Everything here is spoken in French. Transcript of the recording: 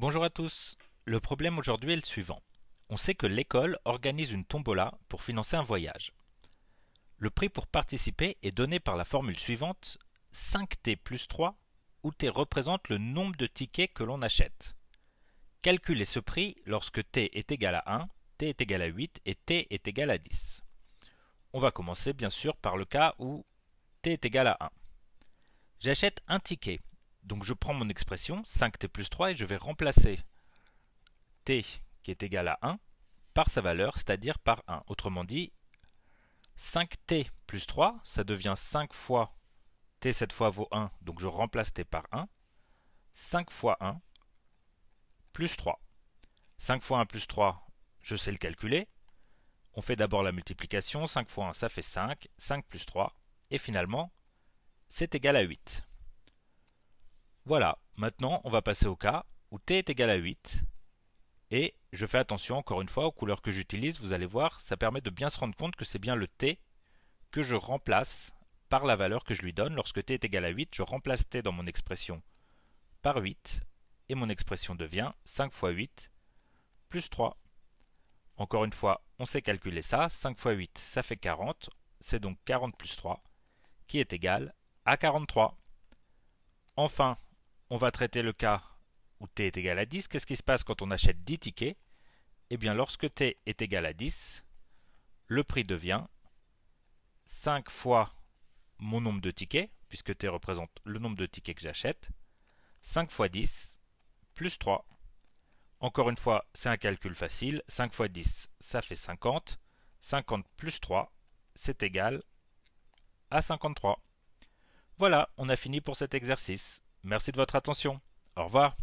Bonjour à tous. Le problème aujourd'hui est le suivant. On sait que l'école organise une tombola pour financer un voyage. Le prix pour participer est donné par la formule suivante 5T plus 3, où T représente le nombre de tickets que l'on achète. Calculez ce prix lorsque T est égal à 1, T est égal à 8 et T est égal à 10. On va commencer bien sûr par le cas où T est égal à 1. J'achète un ticket donc je prends mon expression 5t plus 3 et je vais remplacer t qui est égal à 1 par sa valeur, c'est-à-dire par 1. Autrement dit, 5t plus 3, ça devient 5 fois t cette fois vaut 1, donc je remplace t par 1. 5 fois 1 plus 3. 5 fois 1 plus 3, je sais le calculer. On fait d'abord la multiplication, 5 fois 1 ça fait 5, 5 plus 3, et finalement c'est égal à 8. Voilà, maintenant on va passer au cas où t est égal à 8. Et je fais attention encore une fois aux couleurs que j'utilise, vous allez voir, ça permet de bien se rendre compte que c'est bien le t que je remplace par la valeur que je lui donne. Lorsque t est égal à 8, je remplace t dans mon expression par 8 et mon expression devient 5 fois 8 plus 3. Encore une fois, on sait calculer ça, 5 fois 8 ça fait 40, c'est donc 40 plus 3 qui est égal à 43. Enfin, on va traiter le cas où t est égal à 10. Qu'est-ce qui se passe quand on achète 10 tickets Eh bien, lorsque t est égal à 10, le prix devient 5 fois mon nombre de tickets, puisque t représente le nombre de tickets que j'achète, 5 fois 10, plus 3. Encore une fois, c'est un calcul facile. 5 fois 10, ça fait 50. 50 plus 3, c'est égal à 53. Voilà, on a fini pour cet exercice. Merci de votre attention. Au revoir.